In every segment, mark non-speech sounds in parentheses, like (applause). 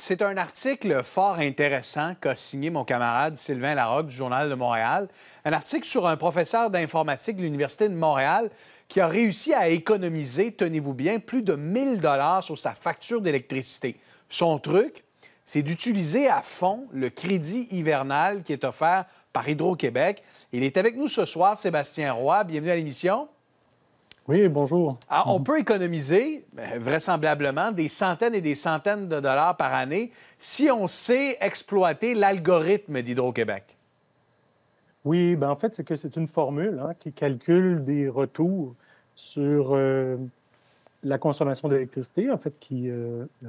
c'est un article fort intéressant qu'a signé mon camarade Sylvain Larocque du Journal de Montréal. Un article sur un professeur d'informatique de l'Université de Montréal qui a réussi à économiser, tenez-vous bien, plus de 1000 dollars sur sa facture d'électricité. Son truc, c'est d'utiliser à fond le crédit hivernal qui est offert par Hydro-Québec. Il est avec nous ce soir, Sébastien Roy. Bienvenue à l'émission. Oui, bonjour. Ah, on peut économiser vraisemblablement des centaines et des centaines de dollars par année si on sait exploiter l'algorithme d'Hydro-Québec. Oui, ben en fait, c'est que c'est une formule hein, qui calcule des retours sur euh, la consommation d'électricité, en fait, qui euh, euh,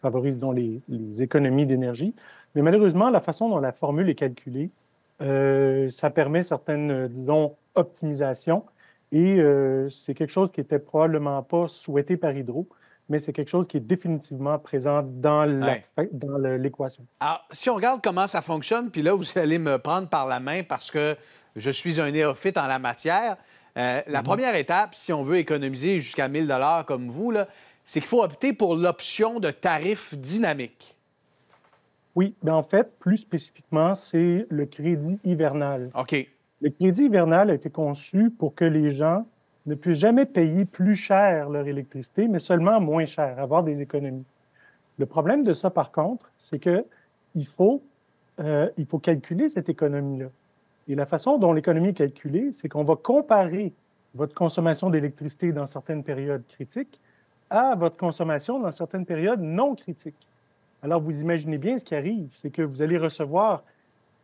favorise dans les, les économies d'énergie. Mais malheureusement, la façon dont la formule est calculée, ça permet certaines, disons, optimisations et euh, c'est quelque chose qui n'était probablement pas souhaité par Hydro, mais c'est quelque chose qui est définitivement présent dans l'équation. Alors, si on regarde comment ça fonctionne, puis là, vous allez me prendre par la main parce que je suis un néophyte en la matière. Euh, la mhm. première étape, si on veut économiser jusqu'à 1000 dollars comme vous, c'est qu'il faut opter pour l'option de tarif dynamique. Oui, mais ben, en fait, plus spécifiquement, c'est le crédit hivernal. OK. Le crédit hivernal a été conçu pour que les gens ne puissent jamais payer plus cher leur électricité, mais seulement moins cher, avoir des économies. Le problème de ça, par contre, c'est qu'il faut, euh, il faut calculer cette économie-là. Et la façon dont l'économie est calculée, c'est qu'on va comparer votre consommation d'électricité dans certaines périodes critiques à votre consommation dans certaines périodes non critiques. Alors, vous imaginez bien ce qui arrive, c'est que vous allez recevoir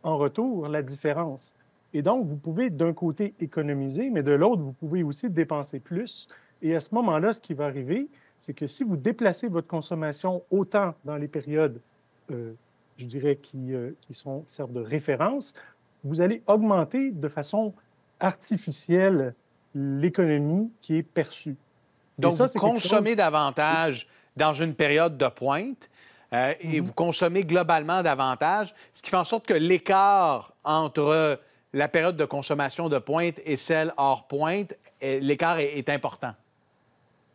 en retour la différence. Et donc, vous pouvez d'un côté économiser, mais de l'autre, vous pouvez aussi dépenser plus. Et à ce moment-là, ce qui va arriver, c'est que si vous déplacez votre consommation autant dans les périodes, euh, je dirais, qui, euh, qui, sont, servent de référence, vous allez augmenter de façon artificielle l'économie qui est perçue. Donc, ça, vous consommez davantage dans une période de pointe euh, et mhm. vous consommez globalement davantage, ce qui fait en sorte que l'écart entre la période de consommation de pointe et celle hors pointe, eh, l'écart est, important.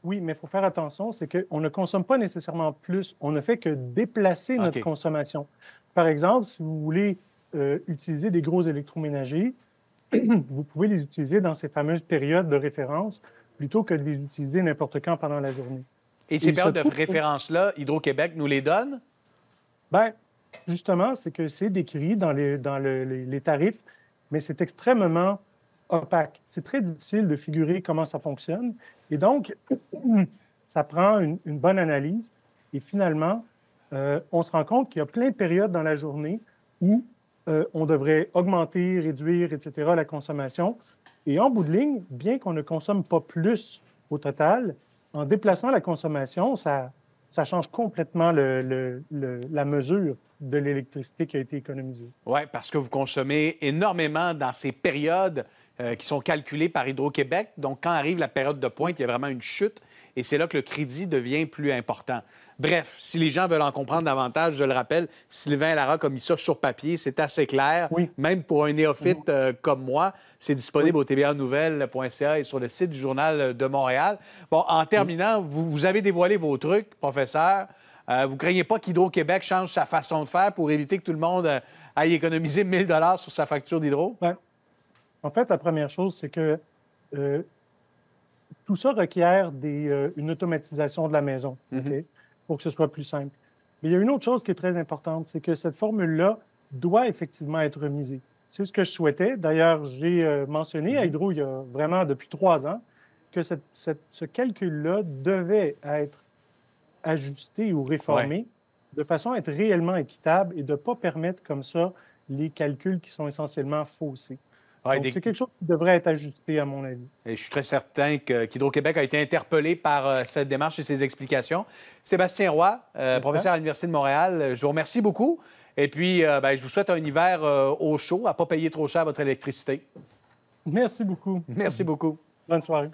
Oui, mais il faut faire attention, c'est qu'on ne consomme pas nécessairement plus, on ne fait que déplacer notre consommation. Par exemple, si vous voulez euh, utiliser des gros électroménagers, (clears throat) vous pouvez les utiliser dans ces fameuses périodes de référence plutôt que de les utiliser n'importe quand pendant la journée. Et, ces périodes de référence-là, Hydro-Québec nous les donne? Bien, justement, c'est que c'est décrit dans les, dans les tarifs mais c'est extrêmement opaque. C'est très difficile de figurer comment ça fonctionne. Et donc, (clears throat) ça prend une, bonne analyse. Et finalement, euh, on se rend compte qu'il y a plein de périodes dans la journée où euh, on devrait augmenter, réduire, etc., la consommation. Et en bout de ligne, bien qu'on ne consomme pas plus au total, en déplaçant la consommation, ça, ça change complètement la mesure de l'électricité qui a été économisée. Oui, parce que vous consommez énormément dans ces périodes euh, qui sont calculées par Hydro-Québec. Donc, quand arrive la période de pointe, il y a vraiment une chute et c'est là que le crédit devient plus important. Bref, si les gens veulent en comprendre davantage, je le rappelle, Sylvain Larocque a mis ça sur papier, c'est assez clair. Même pour un néophyte euh, comme moi, c'est disponible au tbanouvelle.ca et sur le site du Journal de Montréal. Bon, en terminant, vous, vous, avez dévoilé vos trucs, professeur. Euh, vous craignez pas qu'Hydro-Québec change sa façon de faire pour éviter que tout le monde euh, aille économiser 1000 dollars sur sa facture d'hydro? Ben, en fait, la première chose, c'est que euh, tout ça requiert euh, une automatisation de la maison mhm. pour que ce soit plus simple. Mais il y a une autre chose qui est très importante, c'est que cette formule-là doit effectivement être remisée. C'est ce que je souhaitais. D'ailleurs, j'ai euh, mentionné mhm. à Hydro il y a vraiment depuis trois ans que ce calcul-là devait être ajusté ou réformé de façon à être réellement équitable et de ne pas permettre comme ça les calculs qui sont essentiellement faussés. C'est quelque chose qui devrait être ajusté, à mon avis. Et je suis très certain qu'Hydro-Québec a été interpellé par euh, cette démarche et ses explications. Sébastien Roy, euh, professeur à l'Université de Montréal, euh, je vous remercie beaucoup. Et puis, ben, je vous souhaite un hiver au chaud, à ne pas payer trop cher votre électricité. Merci beaucoup. Merci beaucoup. Bonne soirée.